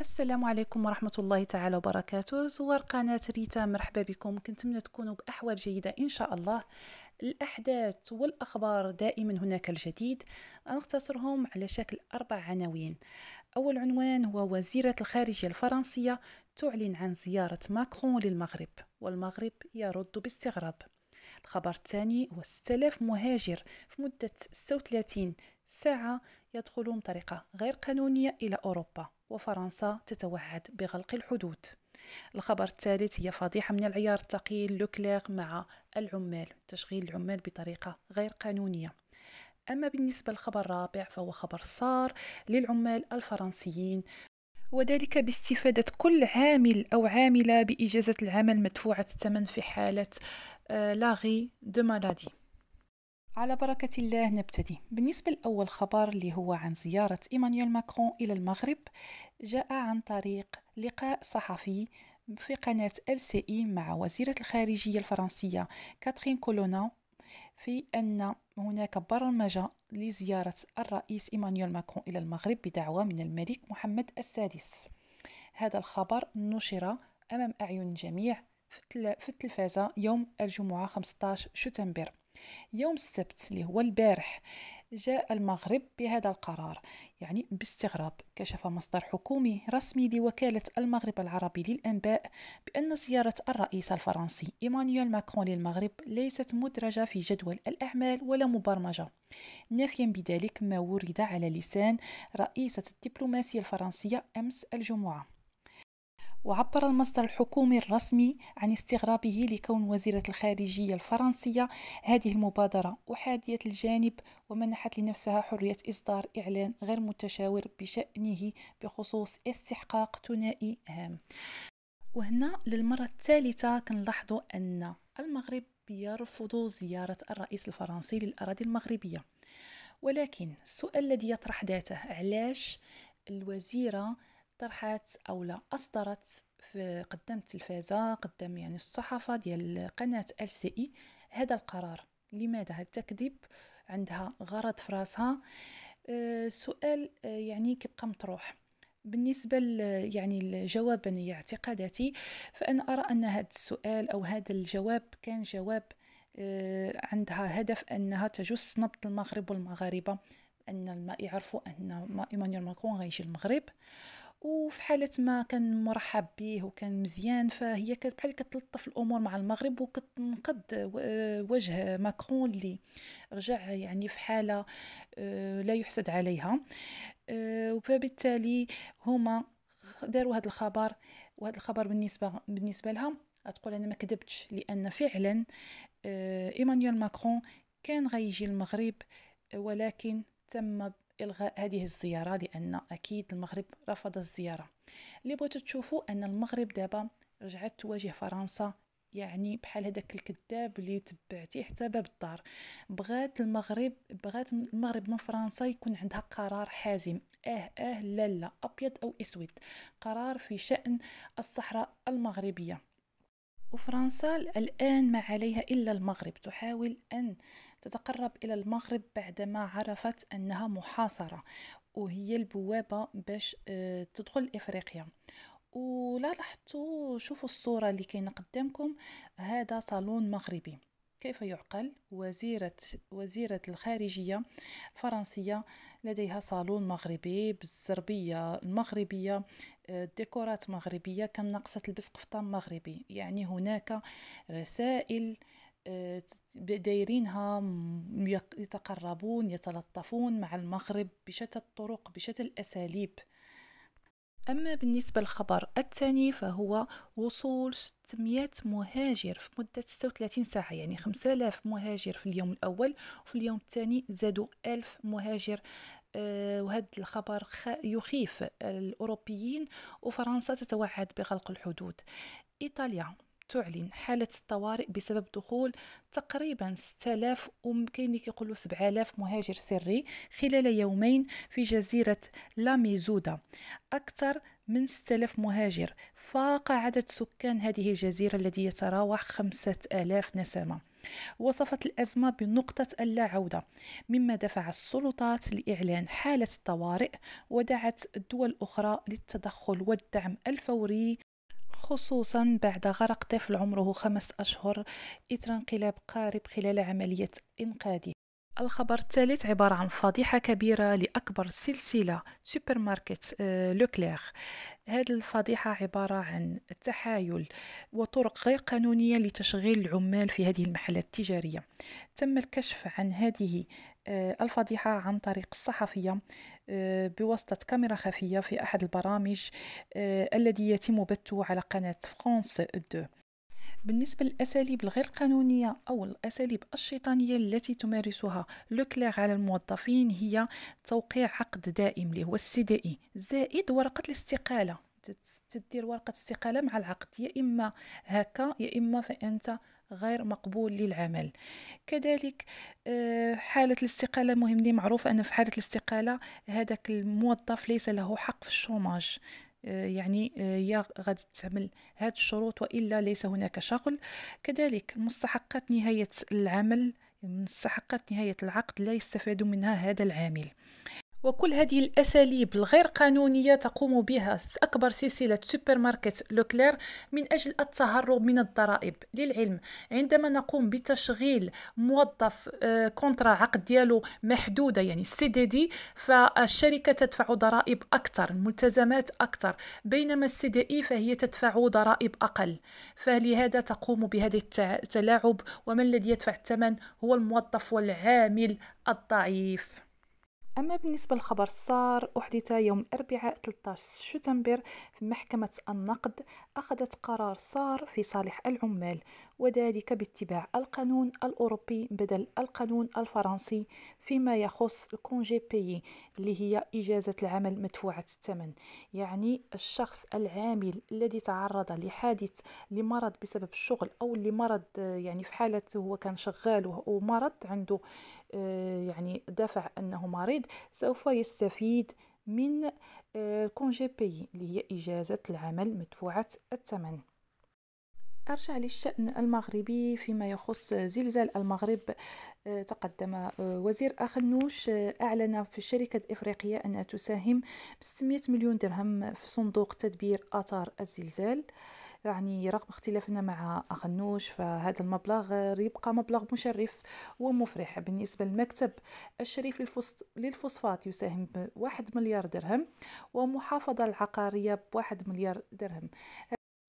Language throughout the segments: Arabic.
السلام عليكم ورحمة الله تعالى وبركاته زوار قناة ريتا مرحبا بكم كنتمنى تكونوا بأحوال جيدة إن شاء الله الأحداث والأخبار دائما هناك الجديد نختصرهم على شكل أربع عناوين أول عنوان هو وزيرة الخارجية الفرنسية تعلن عن زيارة ماكرون للمغرب والمغرب يرد باستغراب الخبر الثاني هو 6000 مهاجر في مدة 36 ساعة يدخلون بطريقة غير قانونية إلى أوروبا وفرنسا تتوعد بغلق الحدود الخبر الثالث هي فضيحة من العيار الثقيل لوكلير مع العمال تشغيل العمال بطريقة غير قانونية أما بالنسبة للخبر الرابع فهو خبر صار للعمال الفرنسيين وذلك باستفادة كل عامل أو عاملة بإجازة العمل مدفوعة الثمن في حالة آه، لاغي دو مالادي على بركة الله نبتدي بالنسبة لأول خبر اللي هو عن زيارة إيمانويل ماكرون إلى المغرب جاء عن طريق لقاء صحفي في قناة LCI مع وزيرة الخارجية الفرنسية كاترين كولونا في أن هناك برمجة لزيارة الرئيس إيمانويل ماكرون إلى المغرب بدعوة من الملك محمد السادس هذا الخبر نشر أمام أعين الجميع في التلفازة يوم الجمعة 15 شتنبر يوم السبت اللي هو البارح جاء المغرب بهذا القرار يعني باستغراب كشف مصدر حكومي رسمي لوكالة المغرب العربي للأنباء بأن زيارة الرئيس الفرنسي إيمانويل ماكرون للمغرب ليست مدرجة في جدول الأعمال ولا مبرمجة نافيا بذلك ما ورد على لسان رئيسة الدبلوماسية الفرنسية أمس الجمعة وعبر المصدر الحكومي الرسمي عن استغرابه لكون وزيرة الخارجية الفرنسية هذه المبادرة أحادية الجانب ومنحت لنفسها حرية إصدار إعلان غير متشاور بشأنه بخصوص استحقاق ثنائي هام وهنا للمرة الثالثة كنلاحظوا أن المغرب يرفض زيارة الرئيس الفرنسي للأراضي المغربية ولكن السؤال الذي يطرح ذاته علاش الوزيرة طرحات او لا اصدرت في قدام التلفازه قدام يعني الصحافه ديال قناه ال سي اي هذا القرار لماذا هذا التكذيب عندها غرض في راسها آه، سؤال آه، يعني كيبقى مطروح بالنسبة يعني الجواب اعتقاداتي فأنا أرى أن هذا السؤال أو هذا الجواب كان جواب آه، عندها هدف أنها تجس نبض المغرب والمغاربة أن ما يعرفوا أن إيمانويل ماكرون غيجي المغرب وفي حالة ما كان مرحب به وكان مزيان فهي بحال كتلطف الأمور مع المغرب وكتنقد وجه ماكرون اللي رجع يعني في حالة آه، لا يحسد عليها فبالتالي آه، هما داروا هذا الخبر وهذا الخبر بالنسبة بالنسبة لها تقول أنا ما كذبتش لأن فعلا آه، إيمانويل ماكرون كان غيجي المغرب ولكن تم إلغاء هذه الزيارة لأن أكيد المغرب رفض الزيارة اللي بغيتو تشوفوا أن المغرب دابا رجعت تواجه فرنسا يعني بحال هذاك الكذاب اللي تبعتي حتى باب الدار بغات المغرب بغات المغرب من فرنسا يكون عندها قرار حازم اه اه لا لا ابيض او اسود قرار في شان الصحراء المغربيه وفرنسا الآن ما عليها إلا المغرب تحاول أن تتقرب إلى المغرب بعدما عرفت أنها محاصرة وهي البوابة باش آه، تدخل إفريقيا ولا لاحظتوا شوفوا الصورة اللي كاينة قدامكم هذا صالون مغربي كيف يعقل وزيرة وزيرة الخارجية الفرنسية لديها صالون مغربي بالزربية المغربية آه، ديكورات مغربية كان ناقصة تلبس قفطان مغربي يعني هناك رسائل آه، دايرينها يتقربون يتلطفون مع المغرب بشتى الطرق بشتى الأساليب أما بالنسبة للخبر الثاني فهو وصول 600 مهاجر في مدة 36 ساعة يعني 5000 مهاجر في اليوم الأول وفي اليوم الثاني زادوا 1000 مهاجر آه، وهذا الخبر يخيف الأوروبيين وفرنسا تتوعد بغلق الحدود إيطاليا تعلن حالة الطوارئ بسبب دخول تقريبا 6000 أم كاين اللي كيقولوا 7000 مهاجر سري خلال يومين في جزيرة لاميزودا أكثر من 6000 مهاجر فاق عدد سكان هذه الجزيرة الذي يتراوح 5000 نسمة وصفت الأزمة بنقطة اللاعودة مما دفع السلطات لإعلان حالة الطوارئ ودعت الدول الأخرى للتدخل والدعم الفوري خصوصا بعد غرق طفل عمره خمس أشهر إثر انقلاب قارب خلال عملية إنقاذه الخبر الثالث عبارة عن فضيحة كبيرة لأكبر سلسلة سوبر ماركت آه، لوكلير هذه الفضيحة عبارة عن تحايل وطرق غير قانونية لتشغيل العمال في هذه المحلات التجارية تم الكشف عن هذه آه، الفضيحة عن طريق الصحفية آه، بواسطة كاميرا خفية في أحد البرامج آه، الذي يتم بثه على قناة فرانس 2 بالنسبة للأساليب الغير قانونية أو الأساليب الشيطانية التي تمارسها لوكلير على الموظفين هي توقيع عقد دائم له هو زائد ورقة الاستقالة تدير ورقة استقالة مع العقد يا إما هكا يا إما فأنت غير مقبول للعمل كذلك آه، حالة الاستقالة مهم لي معروف أن في حالة الاستقالة هذاك الموظف ليس له حق في الشوماج آه، يعني آه، يا غادي تعمل هاد الشروط وإلا ليس هناك شغل كذلك مستحقات نهاية العمل مستحقات نهاية العقد لا يستفاد منها هذا العامل وكل هذه الأساليب الغير قانونية تقوم بها أكبر سلسلة سوبر ماركت لوكلير من أجل التهرب من الضرائب للعلم عندما نقوم بتشغيل موظف آه، كونترا عقد ديالو محدودة يعني سي دي دي فالشركة تدفع ضرائب أكثر ملتزمات أكثر بينما السي دي اي فهي تدفع ضرائب أقل فلهذا تقوم بهذا التلاعب ومن الذي يدفع الثمن هو الموظف والعامل الضعيف أما بالنسبة للخبر صار أحدث يوم الأربعاء 13 شتنبر في محكمة النقد أخذت قرار سار في صالح العمال وذلك باتباع القانون الأوروبي بدل القانون الفرنسي فيما يخص الكونجي بيي اللي هي إجازة العمل مدفوعة الثمن يعني الشخص العامل الذي تعرض لحادث لمرض بسبب الشغل أو لمرض يعني في حالة هو كان شغال ومرض عنده آه، يعني دفع أنه مريض سوف يستفيد من كونجي آه، بي اللي هي إجازة العمل مدفوعة الثمن أرجع للشأن المغربي فيما يخص زلزال المغرب آه، تقدم وزير أخنوش أعلن في الشركة الإفريقية أنها تساهم ب 600 مليون درهم في صندوق تدبير آثار الزلزال يعني رغم اختلافنا مع أغنوش فهذا المبلغ يبقى مبلغ مشرف ومفرح بالنسبة للمكتب الشريف للفوسفات يساهم بواحد مليار درهم ومحافظة العقارية بواحد مليار درهم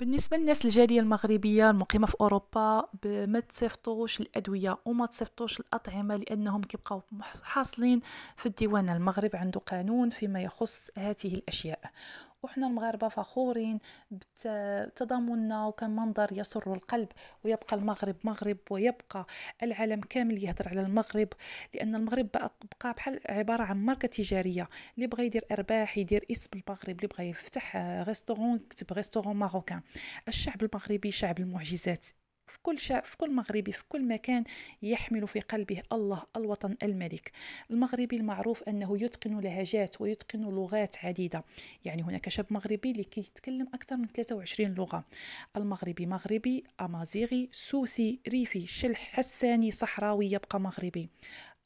بالنسبة للناس الجالية المغربية المقيمة في أوروبا ما تصيفطوش الأدوية وما تصيفطوش الأطعمة لأنهم كيبقاو حاصلين في الديوان المغرب عنده قانون فيما يخص هذه الأشياء وحنا المغاربة فخورين بتضامننا وكان منظر يسر القلب ويبقى المغرب مغرب ويبقى العالم كامل يهدر على المغرب لأن المغرب بقى بحال عبارة عن ماركة تجارية اللي بغى يدير أرباح يدير اسم المغرب اللي بغى يفتح ريستورون كتب ريستورون ماروكان الشعب المغربي شعب المعجزات في كل شعب في كل مغربي في كل مكان يحمل في قلبه الله الوطن الملك المغربي المعروف أنه يتقن لهجات ويتقن لغات عديدة يعني هناك شاب مغربي لكي يتكلم أكثر من 23 لغة المغربي مغربي أمازيغي سوسي ريفي شلح حساني صحراوي يبقى مغربي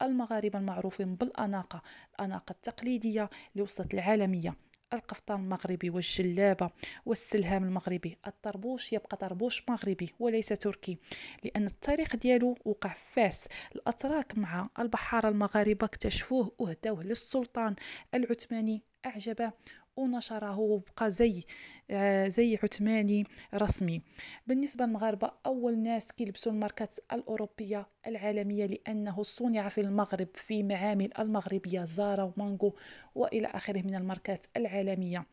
المغاربة المعروفين بالأناقة الأناقة التقليدية اللي وصلت العالمية القفطان المغربي والجلابة والسلهام المغربي الطربوش يبقى طربوش مغربي وليس تركي لأن التاريخ ديالو وقع في فاس الأتراك مع البحارة المغاربة اكتشفوه أهدوه للسلطان العثماني أعجبه ونشره وبقى زي آه، زي عثماني رسمي بالنسبه للمغاربه اول ناس كيلبسوا الماركات الاوروبيه العالميه لانه صنع في المغرب في معامل المغربيه زارا ومانجو والى اخره من الماركات العالميه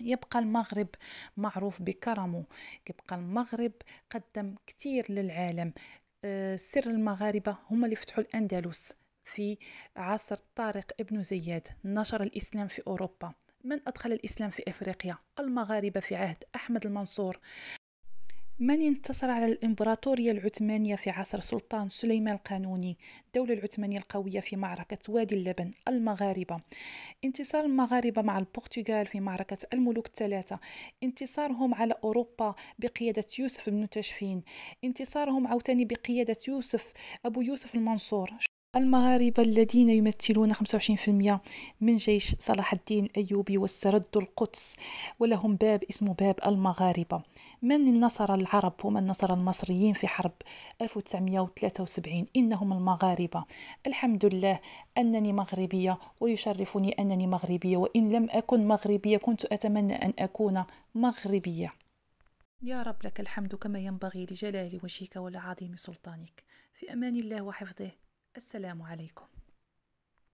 يبقى المغرب معروف بكرمه يبقى المغرب قدم كثير للعالم آه، سر المغاربة هم اللي فتحوا الأندلس في عصر طارق ابن زياد نشر الإسلام في أوروبا من أدخل الإسلام في إفريقيا المغاربة في عهد أحمد المنصور من انتصر على الإمبراطورية العثمانية في عصر سلطان سليمان القانوني الدولة العثمانية القوية في معركة وادي اللبن المغاربة انتصار المغاربة مع البرتغال في معركة الملوك الثلاثة انتصارهم على أوروبا بقيادة يوسف بن تاشفين انتصارهم عوتاني بقيادة يوسف أبو يوسف المنصور المغاربة الذين يمثلون 25% من جيش صلاح الدين الأيوبي واستردوا القدس ولهم باب اسمه باب المغاربة من نصر العرب ومن نصر المصريين في حرب 1973 إنهم المغاربة الحمد لله أنني مغربية ويشرفني أنني مغربية وإن لم أكن مغربية كنت أتمنى أن أكون مغربية يا رب لك الحمد كما ينبغي لجلال وجهك ولعظيم سلطانك في أمان الله وحفظه السلام عليكم